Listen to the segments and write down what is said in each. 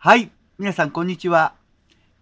はい、皆さんこんにちは。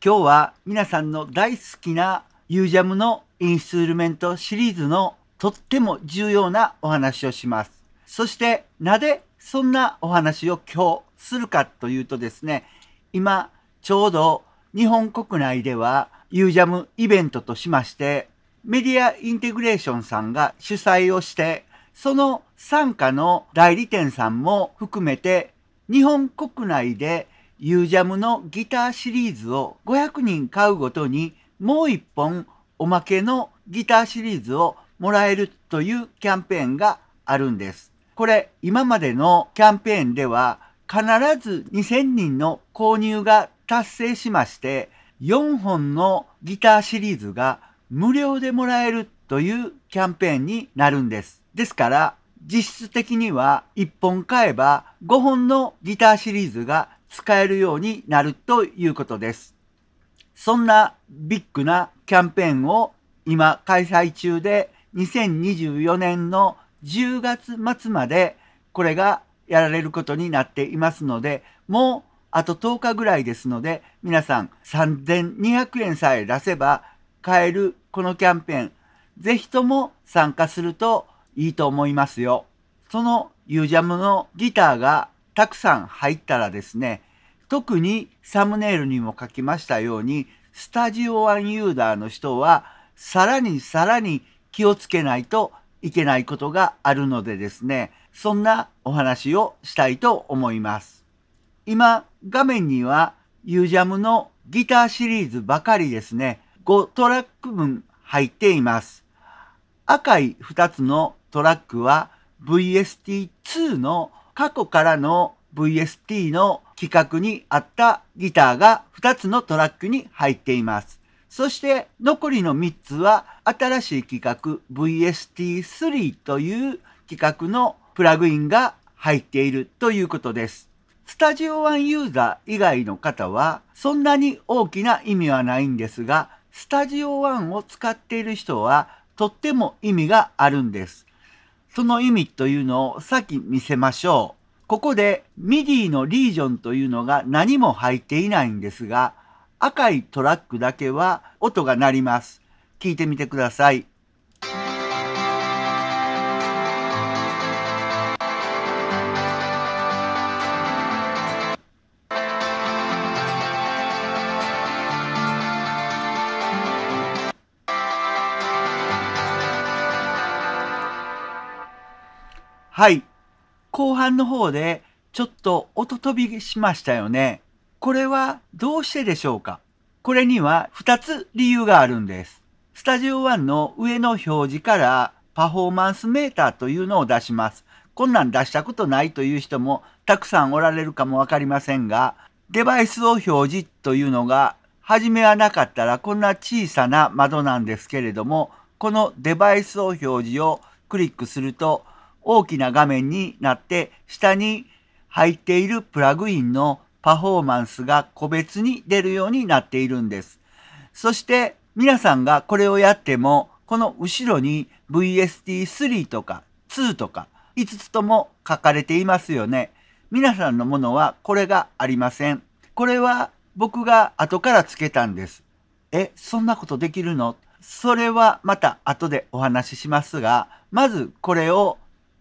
今日は皆さんの大好きなユージャムのインストゥルメントシリーズのとっても重要なお話をします。そしてなぜそんなお話を今日するかというとですね、今ちょうど日本国内ではユージャムイベントとしまして、メディアインテグレーションさんが主催をして、その傘下の代理店さんも含めて、日本国内でユージャムのギターシリーズを500人買うごとにもう一本おまけのギターシリーズをもらえるというキャンペーンがあるんです。これ今までのキャンペーンでは必ず2000人の購入が達成しまして4本のギターシリーズが無料でもらえるというキャンペーンになるんです。ですから実質的には1本買えば5本のギターシリーズが使えるようになるということです。そんなビッグなキャンペーンを今開催中で2024年の10月末までこれがやられることになっていますので、もうあと10日ぐらいですので、皆さん3200円さえ出せば買えるこのキャンペーン、ぜひとも参加するといいと思いますよ。そのユージャムのギターがたくさん入ったらですね、特にサムネイルにも書きましたように、スタジオワンユーザーの人は、さらにさらに気をつけないといけないことがあるのでですね、そんなお話をしたいと思います。今、画面には、ユージャムのギターシリーズばかりですね、5トラック分入っています。赤い2つのトラックは VST2 の過去からの VST の企画にあったギターが2つのトラックに入っています。そして残りの3つは新しい企画 VST3 という企画のプラグインが入っているということです。スタジオワンユーザー以外の方はそんなに大きな意味はないんですが、スタジオワンを使っている人はとっても意味があるんです。その意味というのを先見せましょう。ここで MIDI のリージョンというのが何も入っていないんですが、赤いトラックだけは音が鳴ります。聞いてみてください。はい。後半の方でちょっと音飛びしましたよね。これはどうしてでしょうかこれには2つ理由があるんです。スタジオ1の上の表示からパフォーマンスメーターというのを出します。こんなん出したことないという人もたくさんおられるかもわかりませんが、デバイスを表示というのが初めはなかったらこんな小さな窓なんですけれども、このデバイスを表示をクリックすると大きな画面になって下に入っているプラグインのパフォーマンスが個別に出るようになっているんです。そして皆さんがこれをやってもこの後ろに VST3 とか2とか5つとも書かれていますよね。皆さんのものはこれがありません。これは僕が後からつけたんです。え、そんなことできるのそれはまた後でお話ししますが、まずこれを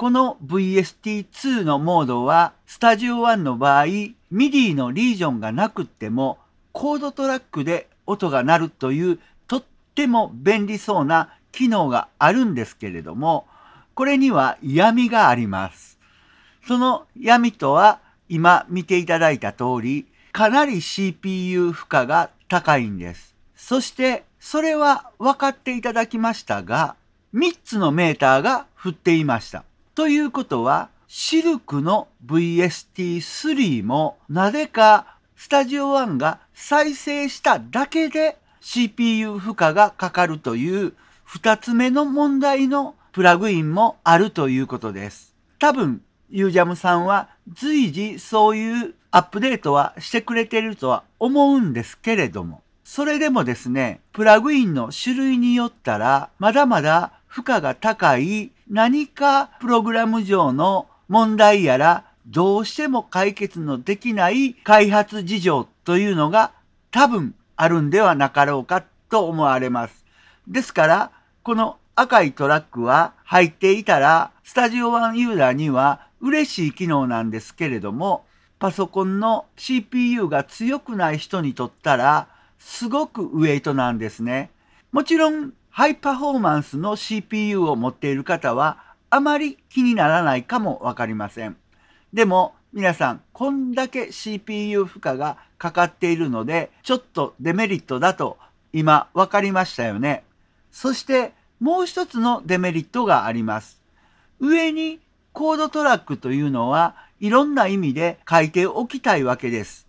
この VST2 のモードは、スタジオ1の場合、MIDI のリージョンがなくっても、コードトラックで音が鳴るという、とっても便利そうな機能があるんですけれども、これには闇があります。その闇とは、今見ていただいた通り、かなり CPU 負荷が高いんです。そして、それは分かっていただきましたが、3つのメーターが振っていました。ということは、シルクの VST3 もなぜかスタジオ1が再生しただけで CPU 負荷がかかるという2つ目の問題のプラグインもあるということです。多分、ユージャムさんは随時そういうアップデートはしてくれているとは思うんですけれども、それでもですね、プラグインの種類によったら、まだまだ負荷が高い何かプログラム上の問題やらどうしても解決のできない開発事情というのが多分あるんではなかろうかと思われます。ですから、この赤いトラックは入っていたら、スタジオンユーザーには嬉しい機能なんですけれども、パソコンの CPU が強くない人にとったら、すごくウェイトなんですね。もちろんハイパフォーマンスの CPU を持っている方はあまり気にならないかもわかりません。でも皆さん、こんだけ CPU 負荷がかかっているので、ちょっとデメリットだと今分かりましたよね。そしてもう一つのデメリットがあります。上にコードトラックというのはいろんな意味で書いておきたいわけです。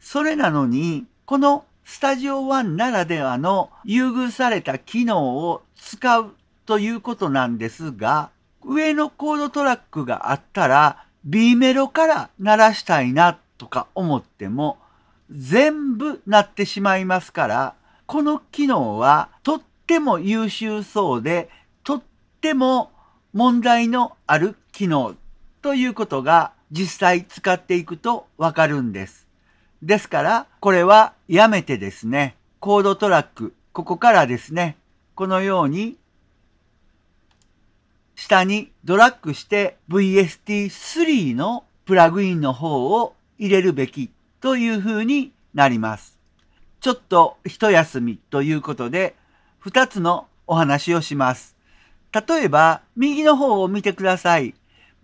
それなのに、このスタジオワンならではの優遇された機能を使うということなんですが、上のコードトラックがあったら B メロから鳴らしたいなとか思っても全部鳴ってしまいますから、この機能はとっても優秀そうで、とっても問題のある機能ということが実際使っていくとわかるんです。ですから、これはやめてですね、コードトラック、ここからですね、このように、下にドラッグして VST3 のプラグインの方を入れるべきという風になります。ちょっと一休みということで、2つのお話をします。例えば、右の方を見てください。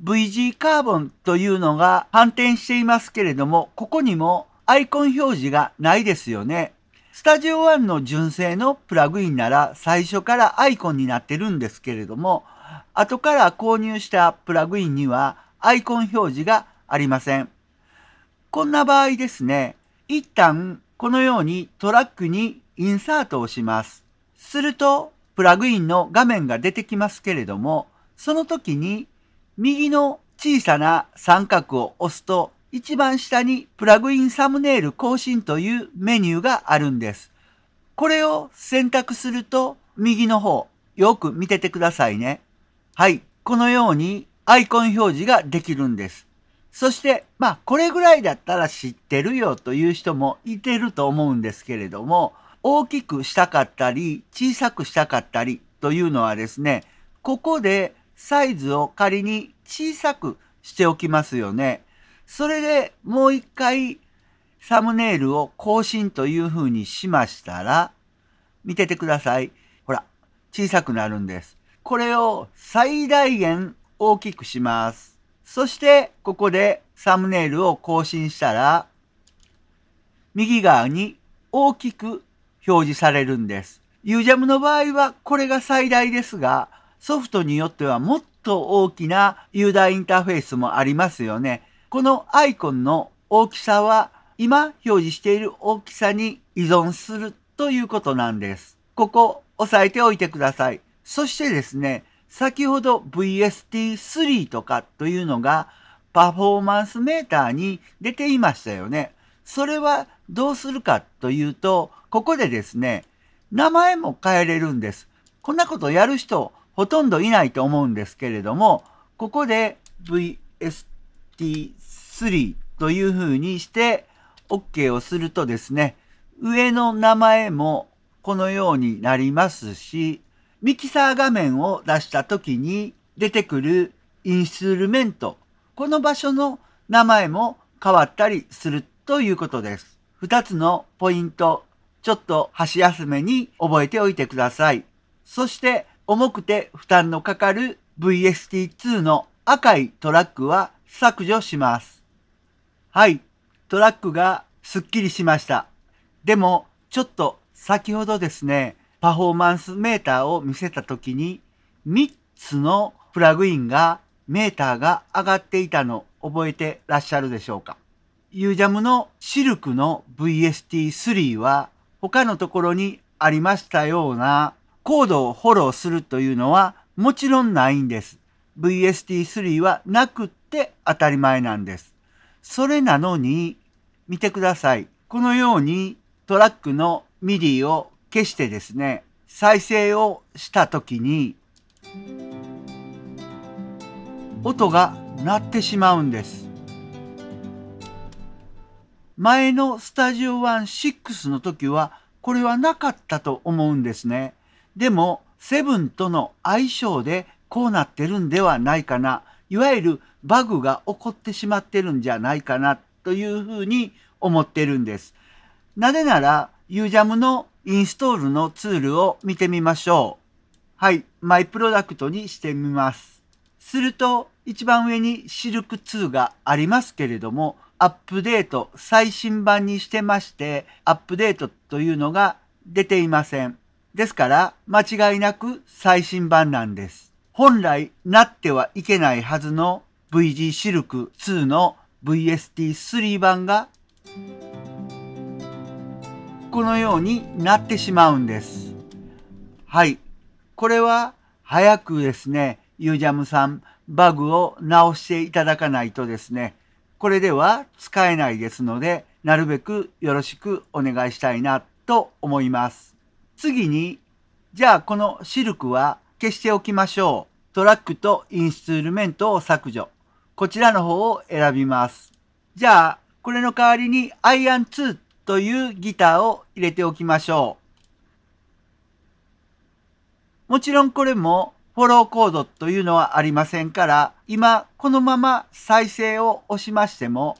VG カーボンというのが反転していますけれども、ここにもアイコン表示がないですよね。スタジオ one の純正のプラグインなら最初からアイコンになってるんですけれども、後から購入したプラグインにはアイコン表示がありません。こんな場合ですね、一旦このようにトラックにインサートをします。すると、プラグインの画面が出てきますけれども、その時に右の小さな三角を押すと一番下にプラグインサムネイル更新というメニューがあるんです。これを選択すると右の方、よく見ててくださいね。はい。このようにアイコン表示ができるんです。そして、まあ、これぐらいだったら知ってるよという人もいてると思うんですけれども、大きくしたかったり、小さくしたかったりというのはですね、ここでサイズを仮に小さくしておきますよね。それでもう一回サムネイルを更新という風にしましたら、見ててください。ほら、小さくなるんです。これを最大限大きくします。そして、ここでサムネイルを更新したら、右側に大きく表示されるんです。u j a m の場合はこれが最大ですが、ソフトによってはもっと大きなユーインターフェースもありますよね。このアイコンの大きさは今表示している大きさに依存するということなんです。ここ押さえておいてください。そしてですね、先ほど VST3 とかというのがパフォーマンスメーターに出ていましたよね。それはどうするかというと、ここでですね、名前も変えれるんです。こんなことやる人ほとんどいないと思うんですけれども、ここで VST 23というふうにして OK をするとですね、上の名前もこのようになりますし、ミキサー画面を出した時に出てくるインストゥルメント、この場所の名前も変わったりするということです。2つのポイント、ちょっと箸休めに覚えておいてください。そして重くて負担のかかる VST2 の赤いトラックは削除します。はい、トラックがスッキリしました。でも、ちょっと先ほどですね、パフォーマンスメーターを見せた時に、3つのプラグインがメーターが上がっていたの覚えてらっしゃるでしょうか u j ジャムのシルクの VST3 は他のところにありましたようなコードをフォローするというのはもちろんないんです。VST3 はなくって当たり前なんです。それなのに、見てください。このようにトラックの MIDI を消してですね、再生をした時に、音が鳴ってしまうんです。前のスタジオ16の時はこれはなかったと思うんですね。でも7との相性でこうなってるんではないかな。いわゆるバグが起こってしまってるんじゃないかなというふうに思ってるんです。なぜなら、ユージャムのインストールのツールを見てみましょう。はい、マイプロダクトにしてみます。すると、一番上にシルク2がありますけれども、アップデート最新版にしてまして、アップデートというのが出ていません。ですから、間違いなく最新版なんです。本来なってはいけないはずの VG シルク2の VST3 版がこのようになってしまうんです。はい。これは早くですね、ユージャムさんバグを直していただかないとですね、これでは使えないですので、なるべくよろしくお願いしたいなと思います。次に、じゃあこのシルクは消しておきましょう。トラックとインストゥルメントを削除。こちらの方を選びます。じゃあ、これの代わりに ION2 というギターを入れておきましょう。もちろんこれもフォローコードというのはありませんから、今このまま再生を押しましても、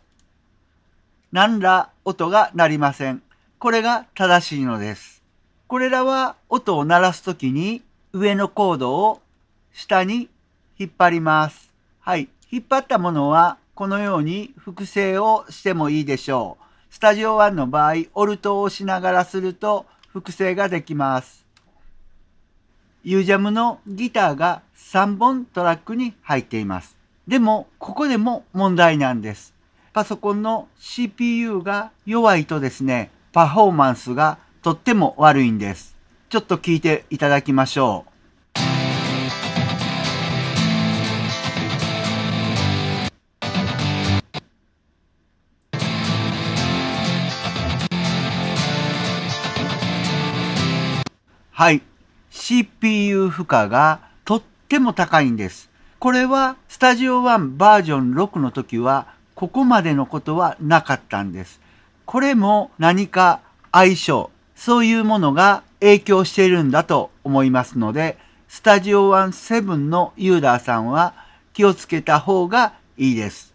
何ら音が鳴りません。これが正しいのです。これらは音を鳴らすときに上のコードを下に引っ張ります。はい。引っ張ったものはこのように複製をしてもいいでしょう。スタジオ1の場合、オルトを押しながらすると複製ができます。ユージャムのギターが3本トラックに入っています。でも、ここでも問題なんです。パソコンの CPU が弱いとですね、パフォーマンスがとっても悪いんです。ちょっと聞いていただきましょう。はい。CPU 負荷がとっても高いんです。これはスタジオ1バージョン6の時はここまでのことはなかったんです。これも何か相性、そういうものが影響しているんだと思いますので、スタジオワブ7のユーザーさんは気をつけた方がいいです。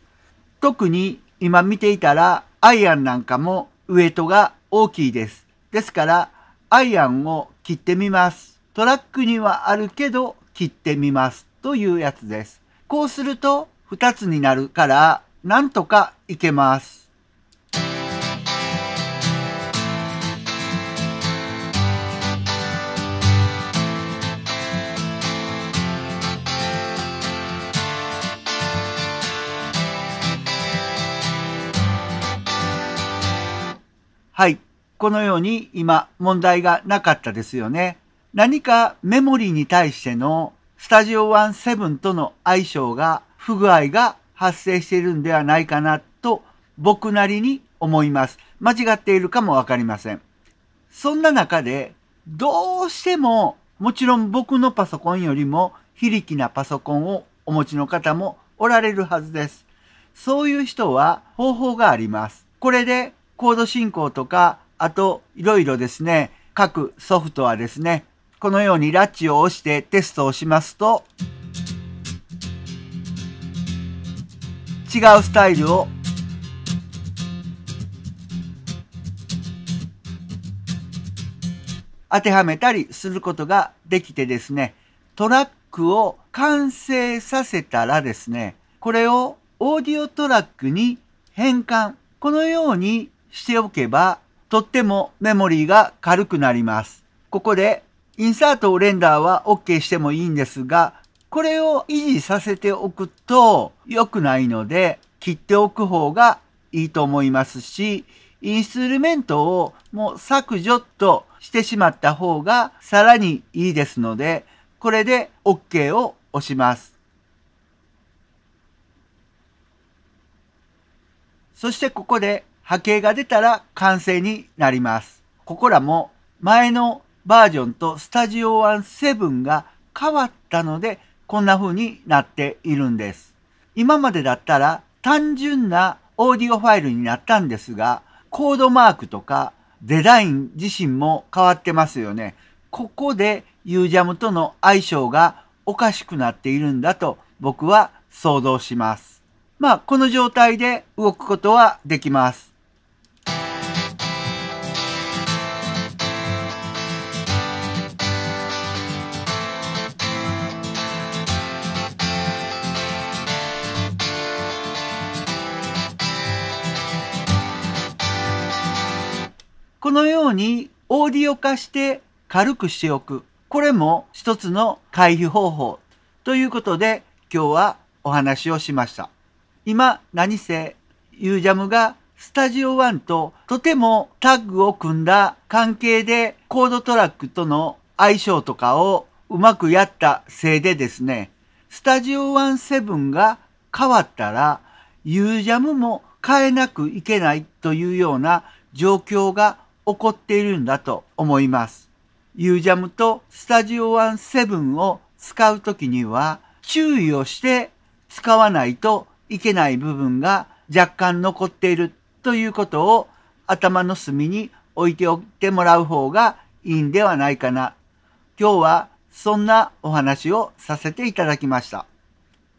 特に今見ていたらアイアンなんかもウエイトが大きいです。ですからアイアンを切ってみます。トラックにはあるけど切ってみますというやつです。こうすると2つになるからなんとかいけます。このように今問題がなかったですよね。何かメモリーに対してのスタジオブ7との相性が不具合が発生しているんではないかなと僕なりに思います。間違っているかもわかりません。そんな中でどうしてももちろん僕のパソコンよりも非力なパソコンをお持ちの方もおられるはずです。そういう人は方法があります。これでコード進行とかあと、いろいろですね、各ソフトはですね、このようにラッチを押してテストをしますと、違うスタイルを当てはめたりすることができてですね、トラックを完成させたらですね、これをオーディオトラックに変換、このようにしておけばとってもメモリーが軽くなります。ここでインサートをレンダーは OK してもいいんですが、これを維持させておくと良くないので、切っておく方がいいと思いますし、インストゥルメントをもう削除としてしまった方がさらにいいですので、これで OK を押します。そしてここで波形が出たら完成になります。ここらも前のバージョンとスタジオ1.7が変わったのでこんな風になっているんです。今までだったら単純なオーディオファイルになったんですが、コードマークとかデザイン自身も変わってますよね。ここで UJAM との相性がおかしくなっているんだと僕は想像します。まあ、この状態で動くことはできます。このようにオーディオ化して軽くしておく。これも一つの回避方法ということで今日はお話をしました。今何せユージャムがスタジオ1ととてもタッグを組んだ関係でコードトラックとの相性とかをうまくやったせいでですね、スタジオ17が変わったら u j ジャムも変えなくいけないというような状況が起こっているんだと思います。ユージャムとスタジオ1.7を使うときには注意をして使わないといけない部分が若干残っているということを頭の隅に置いておいてもらう方がいいんではないかな。今日はそんなお話をさせていただきました。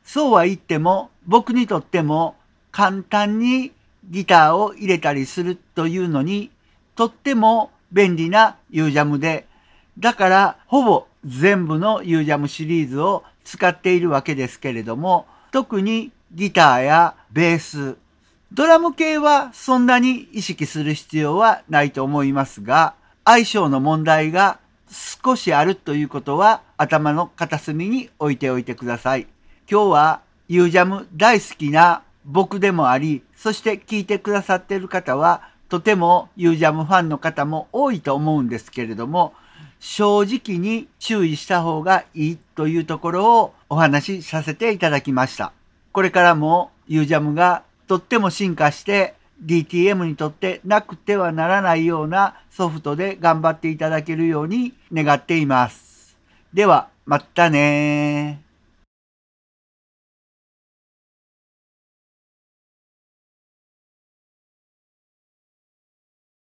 そうは言っても僕にとっても簡単にギターを入れたりするというのにとっても便利なユージャムで、だからほぼ全部のユージャムシリーズを使っているわけですけれども、特にギターやベース、ドラム系はそんなに意識する必要はないと思いますが、相性の問題が少しあるということは頭の片隅に置いておいてください。今日はユージャム大好きな僕でもあり、そして聞いてくださっている方はとてもユージャムファンの方も多いと思うんですけれども、正直に注意した方がいいというところをお話しさせていただきました。これからもユージャムがとっても進化して DTM にとってなくてはならないようなソフトで頑張っていただけるように願っています。では、またね